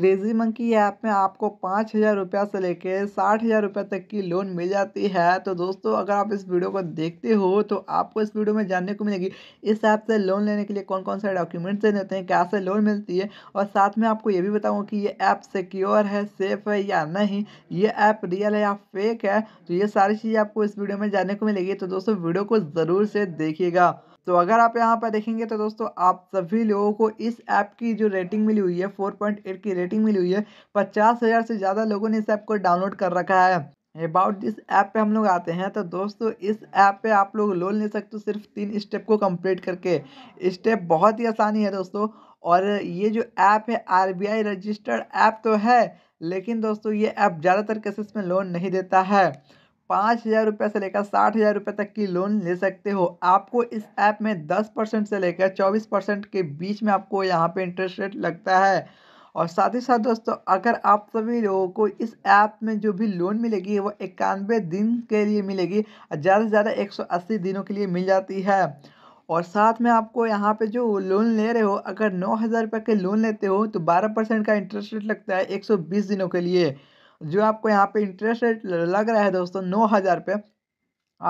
crazy monkey app में आपको पाँच हज़ार रुपया से लेकर साठ हज़ार रुपये तक की लोन मिल जाती है तो दोस्तों अगर आप इस वीडियो को देखते हो तो आपको इस वीडियो में जानने को मिलेगी इस ऐप से लोन लेने के लिए कौन कौन से डॉक्यूमेंट्स देने होते हैं कैसे लोन मिलती है और साथ में आपको ये भी बताऊँगा कि ये ऐप सिक्योर है सेफ है या नहीं ये ऐप रियल है या फेक है तो ये सारी चीज़ें आपको इस वीडियो में जानने को मिलेगी तो दोस्तों वीडियो को ज़रूर से देखिएगा तो अगर आप यहाँ पर देखेंगे तो दोस्तों आप सभी लोगों को इस ऐप की जो रेटिंग मिली हुई है फोर पॉइंट एट की रेटिंग मिली हुई है पचास हज़ार से ज़्यादा लोगों ने इस ऐप को डाउनलोड कर रखा है अबाउट दिस ऐप पे हम लोग आते हैं तो दोस्तों इस ऐप पे आप लोग लोन ले सकते हो सिर्फ तीन स्टेप को कंप्लीट करके स्टेप बहुत ही आसानी है दोस्तों और ये जो ऐप है आर रजिस्टर्ड ऐप तो है लेकिन दोस्तों ये ऐप ज़्यादातर केसेस में लोन नहीं देता है पाँच हज़ार रुपये से लेकर साठ हज़ार रुपये तक की लोन ले सकते हो आपको इस ऐप में दस परसेंट से लेकर चौबीस परसेंट के बीच में आपको यहाँ पे इंटरेस्ट रेट लगता है और साथ ही साथ दोस्तों अगर आप सभी लोगों को इस ऐप में जो भी लोन मिलेगी वो इक्यानवे दिन के लिए मिलेगी ज़्यादा से ज़्यादा एक सौ अस्सी दिनों के लिए मिल जाती है और साथ में आपको यहाँ पे जो लोन ले रहे हो अगर नौ हज़ार रुपये के लोन लेते हो तो बारह परसेंट का इंटरेस्ट रेट लगता है एक सौ बीस दिनों के लिए जो आपको यहाँ पे इंटरेस्ट रेट लग रहा है दोस्तों नौ हज़ार पे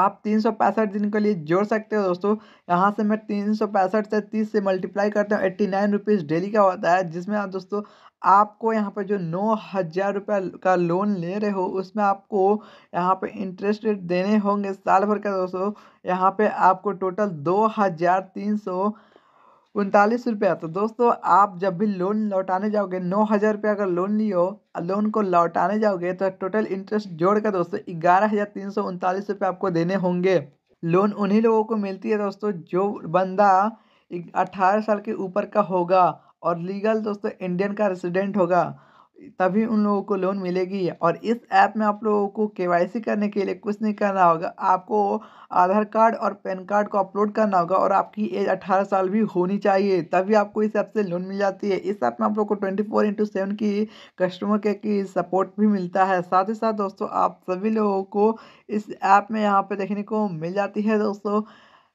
आप तीन सौ पैंसठ दिन के लिए जोड़ सकते हो दोस्तों यहाँ से मैं तीन सौ पैंसठ से तीस से मल्टीप्लाई करता हूँ एट्टी नाइन रुपीज़ डेली का होता है जिसमें आप दोस्तों आपको यहाँ पर जो नौ हज़ार रुपये का लोन ले रहे हो उसमें आपको यहाँ पे इंटरेस्ट रेट देने होंगे साल भर का दोस्तों यहाँ पे आपको टोटल दो हज़ार तीन सौ उनतालीस रुपया तो दोस्तों आप जब भी लोन लौटाने जाओगे नौ हज़ार रुपया अगर लोन लियो लोन को लौटाने जाओगे तो टोटल इंटरेस्ट जोड़कर दोस्तों ग्यारह हज़ार तीन सौ उनतालीस रुपये आपको देने होंगे लोन उन्हीं लोगों को मिलती है दोस्तों जो बंदा अट्ठारह साल के ऊपर का होगा और लीगल दोस्तों इंडियन का रेसिडेंट होगा तभी उन लोगों को लोन मिलेगी और इस ऐप में आप लोगों को के करने के लिए कुछ नहीं करना होगा आपको आधार कार्ड और पैन कार्ड को अपलोड करना होगा और आपकी एज 18 साल भी होनी चाहिए तभी आपको इस ऐप से लोन मिल जाती है इस ऐप में आप लोग को 24 फोर इंटू सेवन की कस्टमर केयर की सपोर्ट भी मिलता है साथ ही साथ दोस्तों आप सभी लोगों को इस ऐप में यहाँ पर देखने को मिल जाती है दोस्तों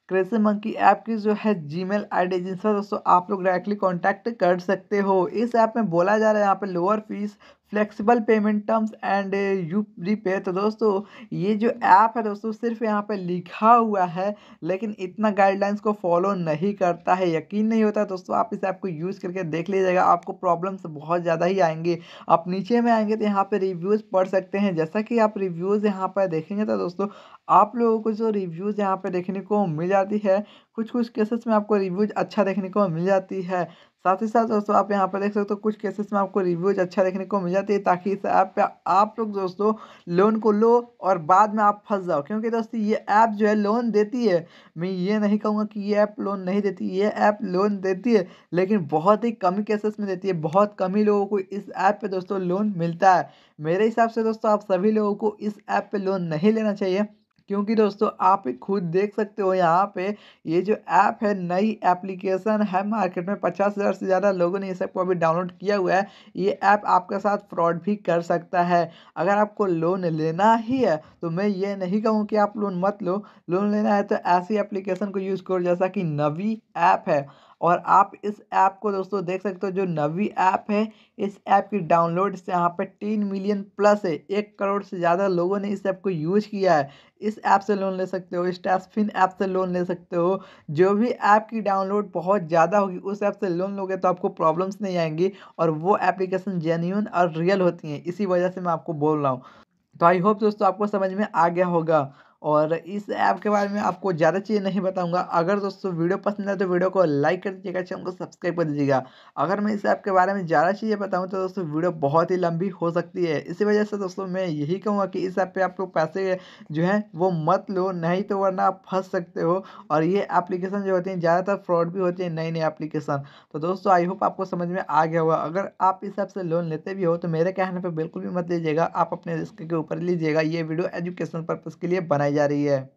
क्रेजी मंकी ऐप की जो है जी मेल आई डी जिनसे दोस्तों आप लोग डायरेक्टली कॉन्टैक्ट कर सकते हो इस ऐप में बोला जा रहा है यहाँ पे lower fees flexible payment terms and you repay तो दोस्तों ये जो ऐप है दोस्तों सिर्फ यहाँ पे लिखा हुआ है लेकिन इतना गाइडलाइंस को फॉलो नहीं करता है यकीन नहीं होता दोस्तों आप इस ऐप को यूज़ करके देख लीजिएगा आपको प्रॉब्लम्स बहुत ज़्यादा ही आएंगे आप नीचे में आएंगे तो यहाँ पर रिव्यूज़ पढ़ सकते हैं जैसा कि आप रिव्यूज़ यहाँ पर देखेंगे तो दोस्तों आप लोगों को जो रिव्यूज़ यहाँ पर देखने को मिल जाती है कुछ कुछ केसेस में आपको रिव्यूज़ अच्छा देखने को मिल जाती है साथ ही साथ दोस्तों आप यहाँ पर देख सकते हो कुछ केसेस में आपको रिव्यूज अच्छा देखने को मिल जाती है ताकि इस ऐप पे आप लोग दोस्तों लोन को लो और बाद में आप फंस जाओ क्योंकि दोस्तों ये ऐप जो है लोन देती है मैं ये नहीं कहूँगा कि ये ऐप लोन नहीं देती ये ऐप लोन देती है लेकिन बहुत ही कम केसेस में देती है बहुत कम ही लोगों को इस ऐप पर दोस्तों लोन मिलता है मेरे हिसाब से दोस्तों आप सभी लोगों को इस ऐप पर लोन नहीं लेना चाहिए क्योंकि दोस्तों आप खुद देख सकते हो यहाँ पे ये जो ऐप है नई एप्लीकेशन है मार्केट में पचास हज़ार से ज़्यादा लोगों ने इस ऐप को अभी डाउनलोड किया हुआ है ये ऐप आपके साथ फ्रॉड भी कर सकता है अगर आपको लोन लेना ही है तो मैं ये नहीं कहूँ कि आप लोन मत लो लोन लेना है तो ऐसी एप्लीकेशन को यूज़ करो जैसा कि नवी ऐप है और आप इस ऐप को दोस्तों देख सकते हो जो नवी ऐप है इस ऐप की डाउनलोड से यहाँ पर तीन मिलियन प्लस है एक करोड़ से ज़्यादा लोगों ने इस ऐप को यूज़ किया है इस ऐप से लोन ले सकते हो स्टैसफिन ऐप से लोन ले सकते हो जो भी ऐप की डाउनलोड बहुत ज़्यादा होगी उस ऐप से लोन लोगे तो आपको प्रॉब्लम्स नहीं आएंगी और वो एप्लीकेशन जेन्यून और रियल होती हैं इसी वजह से मैं आपको बोल रहा हूँ तो आई होप दोस्तों आपको समझ में आ गया होगा और इस ऐप के बारे में आपको ज़्यादा चीज़ें नहीं बताऊंगा अगर दोस्तों वीडियो पसंद आए तो वीडियो को लाइक कर दीजिएगा चैनल को सब्सक्राइब कर दीजिएगा अगर मैं इस ऐप के बारे में ज़्यादा चीज़ें बताऊँ तो दोस्तों वीडियो बहुत ही लंबी हो सकती है इसी वजह से दोस्तों मैं यही कहूँगा कि इस ऐप पर आपको पैसे जो हैं वो मत लो नहीं तो वरना आप फंस सकते हो और ये एप्लीकेशन जो होती है ज़्यादातर फ्रॉड भी होती है नई नई एप्लीकेशन तो दोस्तों आई होप आपको समझ में आ गया होगा अगर आप इस ऐप से लोन लेते भी हो तो मेरे कहने पर बिल्कुल भी मत लीजिएगा आप अपने रिस्क के ऊपर लीजिएगा ये वीडियो एजुकेशन पर्पज़ के लिए बनाई जा रही है